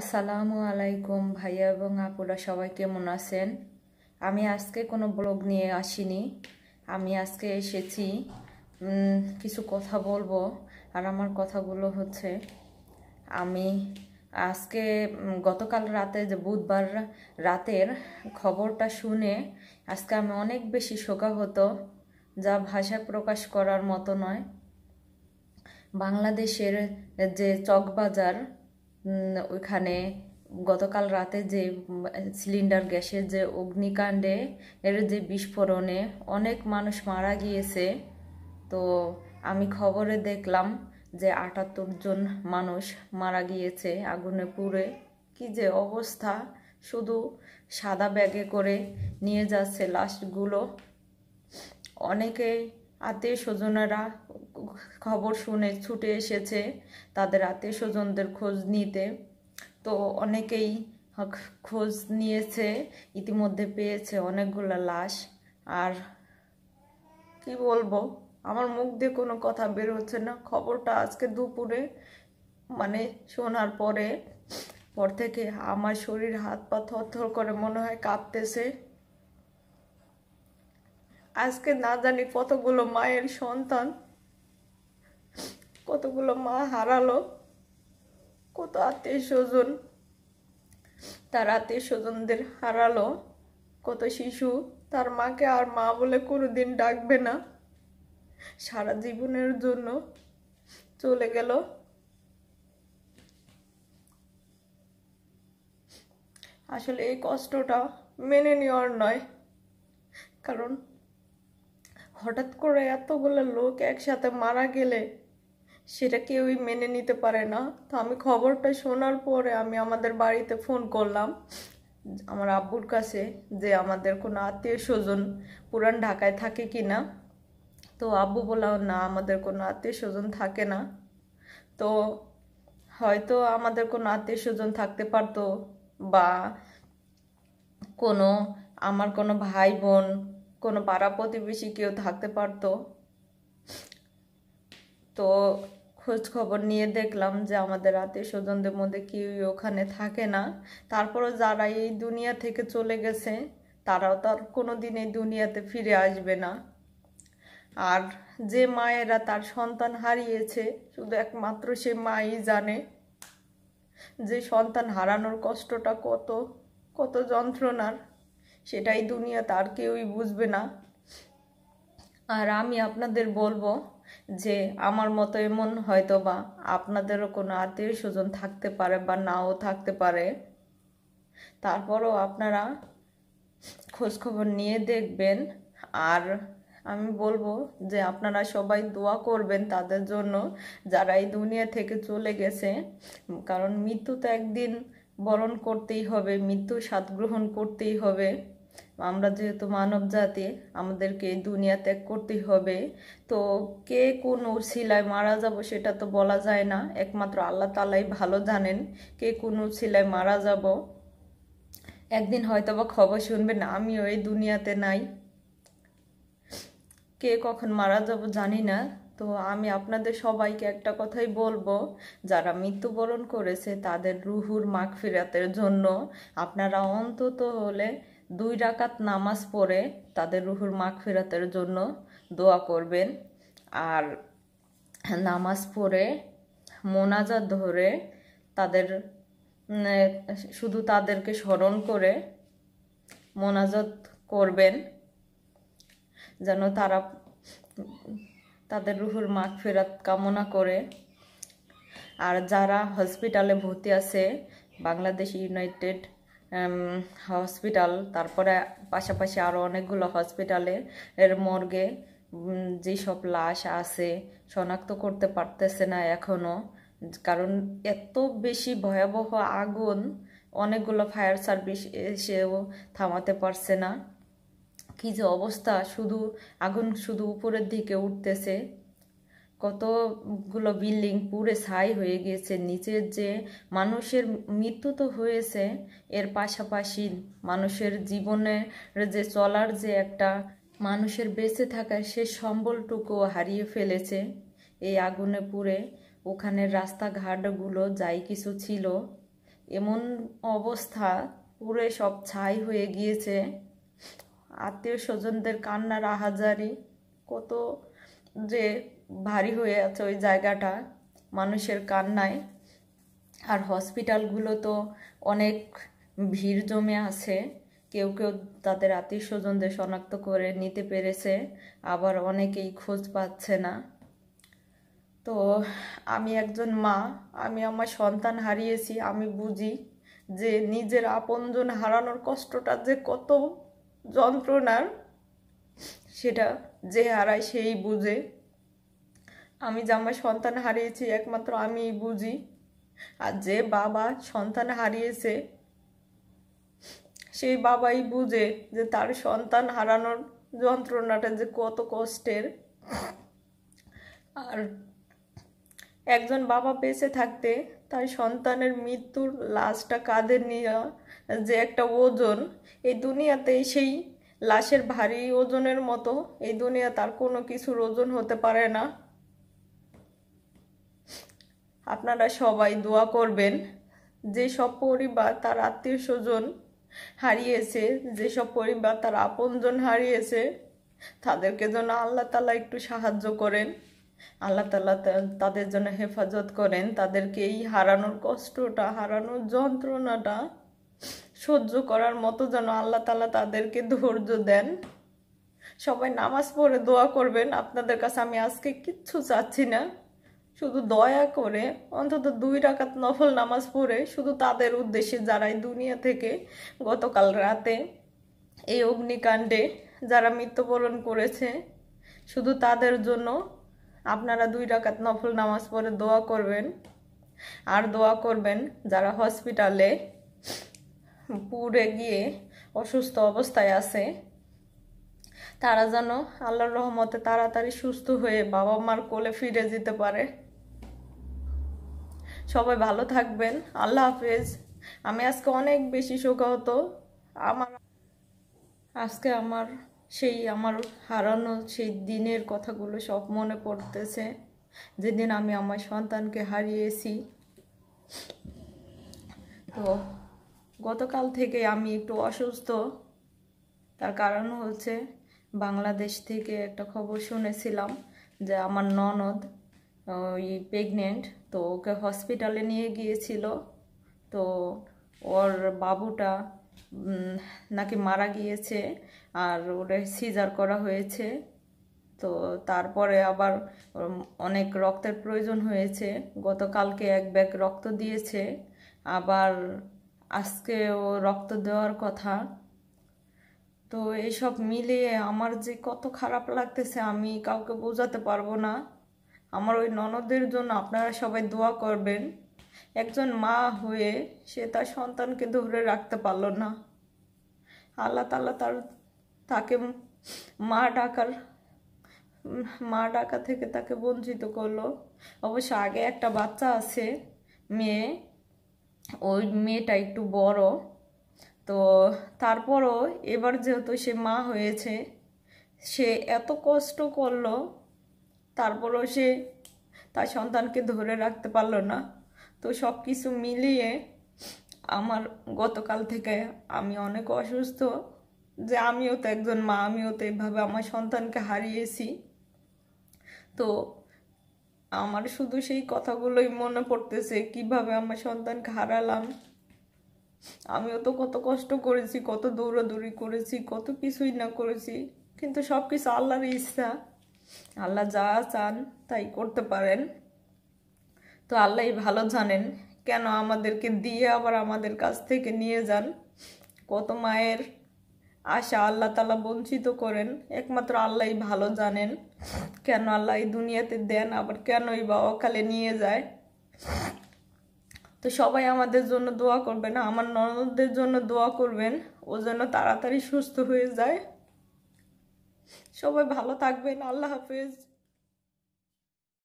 আসসালামু আলাইকুম ভাইয়া এবং আপুরা সবাই কেমন আছেন আমি আজকে কোনো ব্লগ নিয়ে আসিনি আমি আজকে এসেছি কিছু কথা বলবো আর আমার কথাগুলো হচ্ছে আমি আজকে গতকাল রাতে যে বুধবার রাতের খবরটা শুনে আজকে আমি অনেক বেশি শোকা হতো যা ভাষা প্রকাশ করার মতো নয় বাংলাদেশের যে চকবাজার ওইখানে গতকাল রাতে যে সিলিন্ডার গ্যাসের যে অগ্নিকাণ্ডে এর যে বিস্ফোরণে অনেক মানুষ মারা গিয়েছে তো আমি খবরে দেখলাম যে আটাত্তর জন মানুষ মারা গিয়েছে আগুনে পুড়ে কি যে অবস্থা শুধু সাদা ব্যাগে করে নিয়ে যাচ্ছে লাশগুলো অনেকে আত্মীয় স্বজনেরা খবর শুনে ছুটে এসেছে তাদের আত্মীয় স্বজনদের খোঁজ নিতে তো অনেকেই খোঁজ নিয়েছে ইতিমধ্যে পেয়েছে অনেকগুলো লাশ আর কি বলবো আমার মুখ দিয়ে কোনো কথা বের হচ্ছে না খবরটা আজকে দুপুরে মানে শোনার পরে পর থেকে আমার শরীর হাত পা থরথর করে মনে হয় কাঁপতেছে আজকে না জানি কতগুলো মায়ের সন্তান কতগুলো মা হারালো কত আত্মীয় স্বজন তার আত্মীয় স্বজনদের হারালো কত শিশু তার মাকে আর মা বলে কোনো দিন ডাকবে না সারা জীবনের জন্য চলে গেল আসলে এই কষ্টটা মেনে নেওয়ার নয় কারণ হঠাৎ করে এতগুলো লোক একসাথে মারা গেলে সেটা কেউই মেনে নিতে পারে না তো আমি খবরটা শোনার পরে আমি আমাদের বাড়িতে ফোন করলাম আমার আব্বুর কাছে যে আমাদের কোনো আত্মীয় স্বজন পুরান ঢাকায় থাকে কি না তো আব্বু বললাম না আমাদের কোনো আত্মীয় স্বজন থাকে না তো হয়তো আমাদের কোনো আত্মীয় স্বজন থাকতে পারতো বা কোনো আমার কোনো ভাই বোন কোনো পাড়া প্রতিবেশী কেউ থাকতে পারতো তো খোঁজ খবর নিয়ে দেখলাম যে আমাদের আত্মীয় স্বজনদের মধ্যে কেউই ওখানে থাকে না তারপরও যারা এই দুনিয়া থেকে চলে গেছে তারাও তার কোনো দিন এই দুনিয়াতে ফিরে আসবে না আর যে মায়েরা তার সন্তান হারিয়েছে শুধু একমাত্র সে মাই জানে যে সন্তান হারানোর কষ্টটা কত কত যন্ত্রণার সেটাই দুনিয়া তার কেউই বুঝবে না আর আমি আপনাদের বলবো যে আমার মতো এমন হয়তো বা আপনাদেরও কোনো আত্মীয় স্বজন থাকতে পারে বা নাও থাকতে পারে তারপরও আপনারা খোঁজখবর নিয়ে দেখবেন আর আমি বলবো যে আপনারা সবাই দোয়া করবেন তাদের জন্য যারা এই দুনিয়া থেকে চলে গেছে কারণ মৃত্যু তো একদিন বরণ করতেই হবে মৃত্যু স্বাদ গ্রহণ করতেই হবে আমরা যেহেতু মানব জাতি আমাদেরকে দুনিয়া ত্যাগ করতেই হবে তো কে কোন শিলায় মারা যাব সেটা তো বলা যায় না একমাত্র আল্লাহ তালাই ভালো জানেন কে কোন শিলায় মারা যাব একদিন হয়তো বা খবর শুনবেন আমিও এই দুনিয়াতে নাই কে কখন মারা যাব জানি না তো আমি আপনাদের সবাইকে একটা কথাই বলবো যারা মৃত্যুবরণ করেছে তাদের রুহুর মাগফিরাতের জন্য আপনারা অন্তত হলে দুই রাকাত নামাজ পড়ে তাদের রুহুর মাখ ফেরাতের জন্য দোয়া করবেন আর নামাজ পড়ে মোনাজাত ধরে তাদের শুধু তাদেরকে স্মরণ করে মোনাজাত করবেন যেন তারা তাদের রুহুর মাখ ফেরাত কামনা করে আর যারা হসপিটালে ভর্তি আছে বাংলাদেশ ইউনাইটেড হসপিটাল তারপরে পাশাপাশি আরও অনেকগুলো হসপিটালে এর মর্গে যেসব লাশ আছে শনাক্ত করতে পারতেছে না এখনও কারণ এত বেশি ভয়াবহ আগুন অনেকগুলো ফায়ার সার্ভিস এসেও থামাতে পারছে না কি যে অবস্থা শুধু আগুন শুধু উপরের দিকে উঠতেছে কতগুলো বিল্ডিং পুরে ছাই হয়ে গিয়েছে নিচের যে মানুষের মৃত্যু তো হয়েছে এর পাশাপাশি মানুষের জীবনের যে চলার যে একটা মানুষের বেঁচে থাকার সে সম্বলটুকু হারিয়ে ফেলেছে এই আগুনে পুড়ে ওখানের রাস্তাঘাটগুলো যাই কিছু ছিল এমন অবস্থা পুরে সব ছাই হয়ে গিয়েছে আত্মীয় স্বজনদের কান্নার আহাজারি কত যে ভারী হয়ে আছে ওই জায়গাটা মানুষের কান্নায় আর হসপিটালগুলো তো অনেক ভিড় জমে আছে কেউ কেউ তাদের আত্মীয় স্বজনদের শনাক্ত করে নিতে পেরেছে আবার অনেকেই খোঁজ পাচ্ছে না তো আমি একজন মা আমি আমার সন্তান হারিয়েছি আমি বুঝি যে নিজের আপনজন হারানোর কষ্টটা যে কত যন্ত্রণার সেটা যে হারায় সেই বুঝে আমি যে আমার সন্তান হারিয়েছি একমাত্র আমি বুঝি আর যে বাবা সন্তান হারিয়েছে সেই বাবাই বুঝে যে তার সন্তান হারানোর যন্ত্রণাটা যে কত কষ্টের আর একজন বাবা বেঁচে থাকতে তার সন্তানের মৃত্যুর লাশটা কাঁধে নেওয়া যে একটা ওজন এই দুনিয়াতে সেই লাশের ভারী ওজনের মতো এই দুনিয়া তার কোনো কিছুর ওজন হতে পারে না আপনারা সবাই দোয়া করবেন যেসব পরিবার তার আত্মীয় স্বজন হারিয়েছে যেসব পরিবার তার আপনজন হারিয়েছে তাদেরকে যেন আল্লাহ তালা একটু সাহায্য করেন আল্লাহ তালা তাদের জন্য হেফাজত করেন তাদেরকে এই হারানোর কষ্টটা হারানোর যন্ত্রণাটা সহ্য করার মতো যেন আল্লাহ তালা তাদেরকে ধৈর্য দেন সবাই নামাজ পড়ে দোয়া করবেন আপনাদের কাছে আমি আজকে কিচ্ছু চাচ্ছি না শুধু দয়া করে অন্তত দুই রাকাত নফল নামাজ পড়ে শুধু তাদের উদ্দেশ্যে যারা এই দুনিয়া থেকে গতকাল রাতে এই অগ্নিকাণ্ডে যারা মৃত্যুবরণ করেছে শুধু তাদের জন্য আপনারা দুই রাকাত নফল নামাজ পড়ে দোয়া করবেন আর দোয়া করবেন যারা হসপিটালে পুরে গিয়ে অসুস্থ অবস্থায় আছে তারা যেন আল্লাহর রহমতে তাড়াতাড়ি সুস্থ হয়ে বাবা মার কোলে ফিরে যেতে পারে সবাই ভালো থাকবেন আল্লাহ হাফেজ আমি আজকে অনেক বেশি শোকাহত আমার আজকে আমার সেই আমার হারানো সেই দিনের কথাগুলো সব মনে পড়তেছে যেদিন আমি আমার সন্তানকে হারিয়েছি তো গতকাল থেকে আমি একটু অসুস্থ তার কারণ হচ্ছে বাংলাদেশ থেকে একটা খবর শুনেছিলাম যে আমার ননদ ওই প্রেগনেন্ট তো ওকে হসপিটালে নিয়ে গিয়েছিল তো ওর বাবুটা নাকি মারা গিয়েছে আর ওটা সিজার করা হয়েছে তো তারপরে আবার অনেক রক্তের প্রয়োজন হয়েছে গতকালকে এক ব্যাগ রক্ত দিয়েছে আবার আজকে ও রক্ত দেওয়ার কথা তো এসব মিলিয়ে আমার যে কত খারাপ লাগতেছে আমি কাউকে বোঝাতে পারবো না আমার ওই ননদের জন্য আপনারা সবাই দোয়া করবেন একজন মা হয়ে সে তার সন্তানকে ধরে রাখতে পারলো না আল্লাহ তাল্লাহ তার তাকে মা ডাকার মা ডাকা থেকে তাকে বঞ্চিত করলো অবশ্য আগে একটা বাচ্চা আছে মেয়ে ওই মেয়েটা একটু বড় তো তারপরও এবার যেহেতু সে মা হয়েছে সে এত কষ্ট করলো তারপরও সে তার সন্তানকে ধরে রাখতে পারলো না তো সব কিছু মিলিয়ে আমার গতকাল থেকে আমি অনেক অসুস্থ যে আমিও তো একজন মা আমিও তো এভাবে আমার সন্তানকে হারিয়েছি তো আমার শুধু সেই কথাগুলোই মনে পড়তেছে কিভাবে আমার সন্তানকে হারালাম আমিও তো কত কষ্ট করেছি কত দৌড়াদৌড়ি করেছি কত কিছুই না করেছি কিন্তু সব কিছু আল্লাহর ইচ্ছা আল্লাহ যা চান তাই করতে পারেন তো আল্লাহ ভালো জানেন কেন আমাদেরকে দিয়ে আবার আমাদের কাছ থেকে নিয়ে যান কত মায়ের আশা আল্লাহ তালা বঞ্চিত করেন একমাত্র আল্লাহ ভালো জানেন কেন আল্লাহ এই দুনিয়াতে দেন আবার কেনই বা অকালে নিয়ে যায় তো সবাই আমাদের জন্য দোয়া করবেন আমার ননদদের জন্য দোয়া করবেন ও যেন তাড়াতাড়ি সুস্থ হয়ে যায় সবাই ভালো থাকবেন আল্লাহ হাফেজ